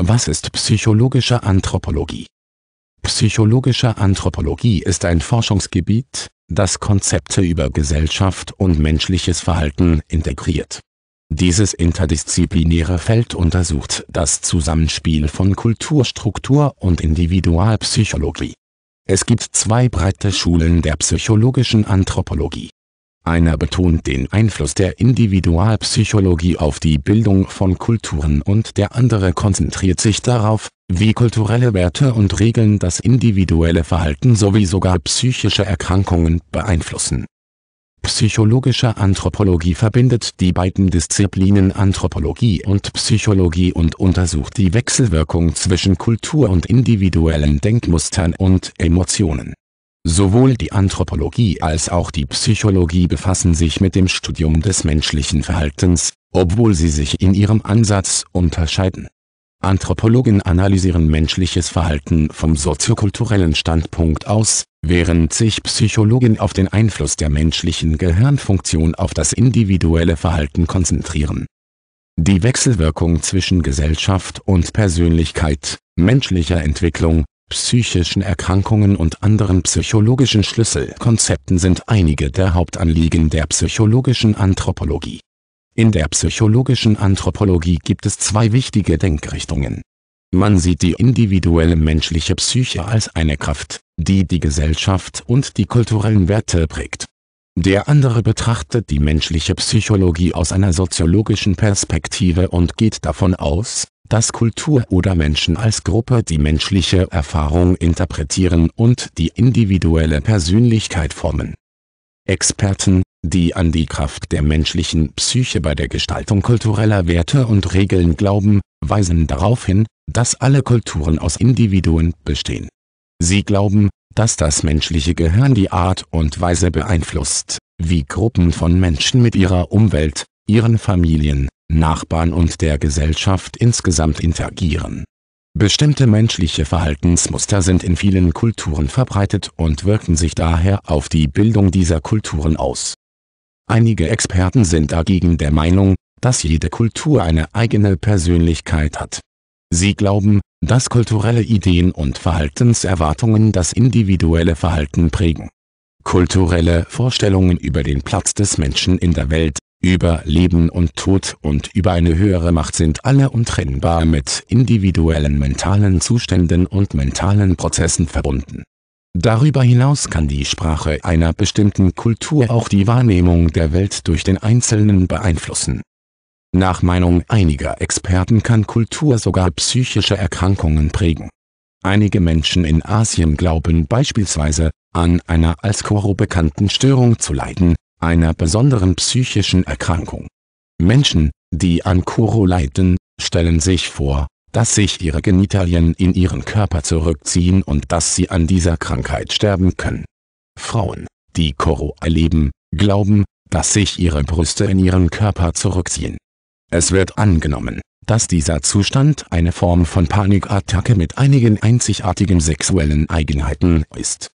Was ist psychologische Anthropologie? Psychologische Anthropologie ist ein Forschungsgebiet, das Konzepte über Gesellschaft und menschliches Verhalten integriert. Dieses interdisziplinäre Feld untersucht das Zusammenspiel von Kulturstruktur und Individualpsychologie. Es gibt zwei breite Schulen der psychologischen Anthropologie einer betont den Einfluss der Individualpsychologie auf die Bildung von Kulturen und der andere konzentriert sich darauf, wie kulturelle Werte und Regeln das individuelle Verhalten sowie sogar psychische Erkrankungen beeinflussen. Psychologische Anthropologie verbindet die beiden Disziplinen Anthropologie und Psychologie und untersucht die Wechselwirkung zwischen Kultur und individuellen Denkmustern und Emotionen Sowohl die Anthropologie als auch die Psychologie befassen sich mit dem Studium des menschlichen Verhaltens, obwohl sie sich in ihrem Ansatz unterscheiden. Anthropologen analysieren menschliches Verhalten vom soziokulturellen Standpunkt aus, während sich Psychologen auf den Einfluss der menschlichen Gehirnfunktion auf das individuelle Verhalten konzentrieren. Die Wechselwirkung zwischen Gesellschaft und Persönlichkeit, menschlicher Entwicklung, psychischen Erkrankungen und anderen psychologischen Schlüsselkonzepten sind einige der Hauptanliegen der psychologischen Anthropologie. In der psychologischen Anthropologie gibt es zwei wichtige Denkrichtungen. Man sieht die individuelle menschliche Psyche als eine Kraft, die die Gesellschaft und die kulturellen Werte prägt. Der andere betrachtet die menschliche Psychologie aus einer soziologischen Perspektive und geht davon aus, dass Kultur oder Menschen als Gruppe die menschliche Erfahrung interpretieren und die individuelle Persönlichkeit formen. Experten, die an die Kraft der menschlichen Psyche bei der Gestaltung kultureller Werte und Regeln glauben, weisen darauf hin, dass alle Kulturen aus Individuen bestehen. Sie glauben, dass das menschliche Gehirn die Art und Weise beeinflusst, wie Gruppen von Menschen mit ihrer Umwelt, ihren Familien, Nachbarn und der Gesellschaft insgesamt interagieren. Bestimmte menschliche Verhaltensmuster sind in vielen Kulturen verbreitet und wirken sich daher auf die Bildung dieser Kulturen aus. Einige Experten sind dagegen der Meinung, dass jede Kultur eine eigene Persönlichkeit hat. Sie glauben, dass kulturelle Ideen und Verhaltenserwartungen das individuelle Verhalten prägen. Kulturelle Vorstellungen über den Platz des Menschen in der Welt über Leben und Tod und über eine höhere Macht sind alle untrennbar mit individuellen mentalen Zuständen und mentalen Prozessen verbunden. Darüber hinaus kann die Sprache einer bestimmten Kultur auch die Wahrnehmung der Welt durch den Einzelnen beeinflussen. Nach Meinung einiger Experten kann Kultur sogar psychische Erkrankungen prägen. Einige Menschen in Asien glauben beispielsweise, an einer als Koro bekannten Störung zu leiden, einer besonderen psychischen Erkrankung. Menschen, die an Kuro leiden, stellen sich vor, dass sich ihre Genitalien in ihren Körper zurückziehen und dass sie an dieser Krankheit sterben können. Frauen, die Koro erleben, glauben, dass sich ihre Brüste in ihren Körper zurückziehen. Es wird angenommen, dass dieser Zustand eine Form von Panikattacke mit einigen einzigartigen sexuellen Eigenheiten ist.